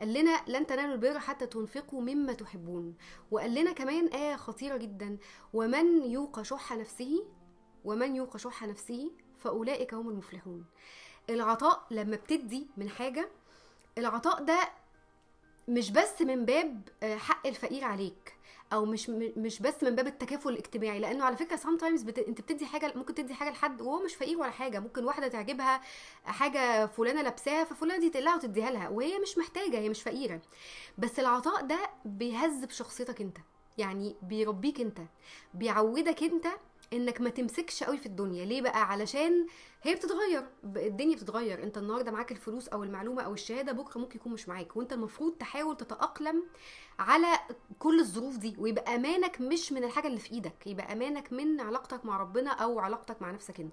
قال لنا لن تنالوا البر حتى تنفقوا مما تحبون وقال لنا كمان آية خطيرة جدا ومن يوق شح نفسه ومن يوق شح نفسه فأولئك هم المفلحون العطاء لما بتدي من حاجة العطاء ده مش بس من باب آه، حق الفقير عليك او مش مش بس من باب التكافل الاجتماعي لانه على فكره سام تايمز بت... انت بتدي حاجه ممكن تدي حاجه لحد وهو مش فقير ولا حاجه ممكن واحده تعجبها حاجه فلانه لابساها ففلانه دي تقلها وتديها لها وهي مش محتاجه هي مش فقيره بس العطاء ده بيهذب شخصيتك انت يعني بيربيك انت بيعودك انت انك ما تمسكش قوي في الدنيا ليه بقى علشان هي بتتغير الدنيا بتتغير انت النهارده معاك الفلوس او المعلومه او الشهاده بكره ممكن يكون مش معاك وانت المفروض تحاول تتاقلم على كل الظروف دي ويبقى امانك مش من الحاجه اللي في ايدك يبقى امانك من علاقتك مع ربنا او علاقتك مع نفسك انت